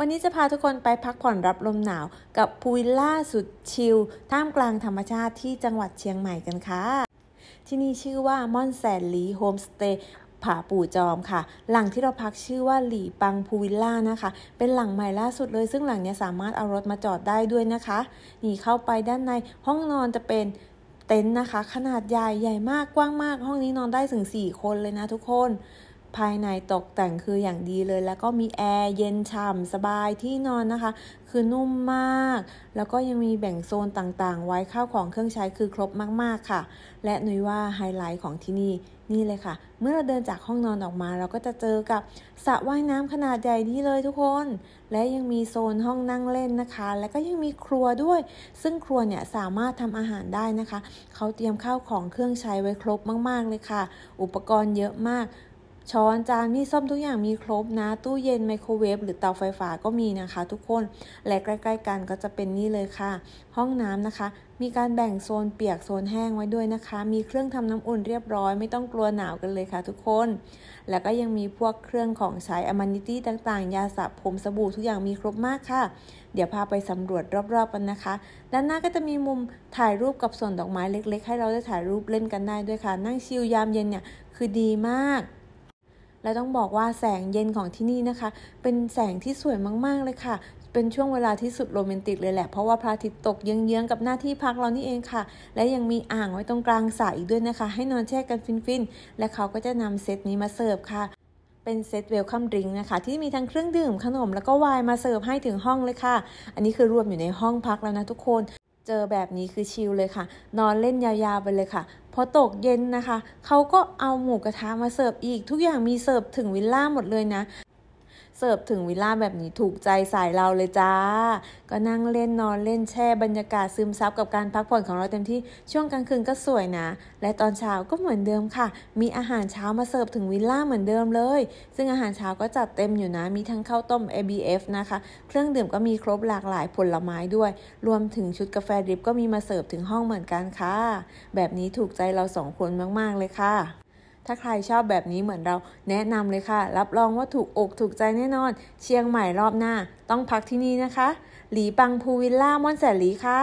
วันนี้จะพาทุกคนไปพักผ่อนรับลมหนาวกับพูวิลล่าสุดชิลท่ามกลางธรรมชาติที่จังหวัดเชียงใหม่กันค่ะ ที่นี่ชื่อว่ามอนแสนลีโฮมสเตย์ผาปู่จอมค่ะ หลังที่เราพักชื่อว่าหลี่ปังพูวิลล่านะคะ เป็นหลังใหม่ล่าสุดเลยซึ่งหลังนี้สามารถเอารถมาจอดได้ด้วยนะคะนี่เข้าไปด้านในห้องนอนจะเป็นเต็นท์นะคะขนาดใหญ่ใหญ่มากกว้างมากห้องนี้นอนได้ถึง4คนเลยนะทุกคนภายในตกแต่งคืออย่างดีเลย แล้วก็มีแอร์เย็นฉ่ำสบายที่นอนนะคะ คือนุ่มมาก แล้วก็ยังมีแบ่งโซนต่างๆ ไว้ข้าวของเครื่องใช้คือครบมากๆค่ะ และนุยว่าไฮไลท์ของที่นี่นี่เลยค่ะ เมื่อเราเดินจากห้องนอนออกมา เราก็จะเจอกับสระว่ายน้ำขนาดใหญ่นี่เลยทุกคน และยังมีโซนห้องนั่งเล่นนะคะ แล้วก็ยังมีครัวด้วย ซึ่งครัวเนี่ยสามารถทำอาหารได้นะคะเขาเตรียมข้าวของเครื่องใช้ไว้ครบมาก ๆเลยค่ะ อุปกรณ์เยอะมากช้อนจานมีดส้อมทุกอย่างมีครบนะ ตู้เย็นไมโครเวฟหรือเตาไฟฟ้าก็มีนะคะทุกคน และใกล้ๆ กันก็จะเป็นนี่เลยค่ะ ห้องน้ำนะคะ มีการแบ่งโซนเปียกโซนแห้งไว้ด้วยนะคะ มีเครื่องทำน้ำอุ่นเรียบร้อยไม่ต้องกลัวหนาวกันเลยค่ะทุกคน แล้วก็ยังมีพวกเครื่องของใช้อมานิตี้ต่างๆ ยาสระผมสบู่ทุกอย่างมีครบมากค่ะ เดี๋ยวพาไปสำรวจรอบๆกันนะคะ ด้านหน้าก็จะมีมุมถ่ายรูปกับส่วนดอกไม้เล็ก ๆ ให้เราได้ถ่ายรูปเล่นกันได้ด้วยค่ะ นั่งชิลยามเย็นเนี่ยคือดีมากและต้องบอกว่าแสงเย็นของที่นี่นะคะ เป็นแสงที่สวยมากๆเลยค่ะ เป็นช่วงเวลาที่สุดโรแมนติกเลยแหละ เพราะว่าพระอาทิตย์ตกเยื้องๆกับหน้าที่พักเรานี่เองค่ะ และยังมีอ่างไว้ตรงกลางสระอีกด้วยนะคะให้นอนแช่กันฟินๆและเขาก็จะนำเซตนี้มาเสิร์ฟค่ะ เป็นเซตเวลคัมดริงนะคะ ที่มีทั้งเครื่องดื่มขนมแล้วก็ไวน์มาเสิร์ฟให้ถึงห้องเลยค่ะ อันนี้คือรวมอยู่ในห้องพักแล้วนะทุกคน เจอแบบนี้คือชิลเลยค่ะ นอนเล่นยาวๆไปเลยค่ะพอตกเย็นนะคะ เขาก็เอาหมูกระทะมาเสิร์ฟอีกทุกอย่างมีเสิร์ฟถึงวิลล่าหมดเลยนะเสิร์ฟถึงวิลล่าแบบนี้ถูกใจสายเราเลยจ้า ก็นั่งเล่น นอนเล่นแช่บรรยากาศซึมซับกับการพักผ่อนของเราเต็มที่ ช่วงกลางคืนก็สวยนะ และตอนเช้าก็เหมือนเดิมค่ะ มีอาหารเช้ามาเสิร์ฟถึงวิลล่าเหมือนเดิมเลย ซึ่งอาหารเช้าก็จัดเต็มอยู่นะ มีทั้งข้าวต้ม ABF นะคะ เครื่องดื่มก็มีครบหลากหลายผลไม้ด้วย รวมถึงชุดกาแฟดริปก็มีมาเสิร์ฟถึงห้องเหมือนกันค่ะ แบบนี้ถูกใจเราสองคนมากๆเลยค่ะถ้าใครชอบแบบนี้เหมือนเราแนะนำเลยค่ะ รับรองว่าถูกอกถูกใจแน่นอน เชียงใหม่รอบหน้า ต้องพักที่นี่นะคะ หลีปังพูวิลล่ามอนแสนหลีค่ะ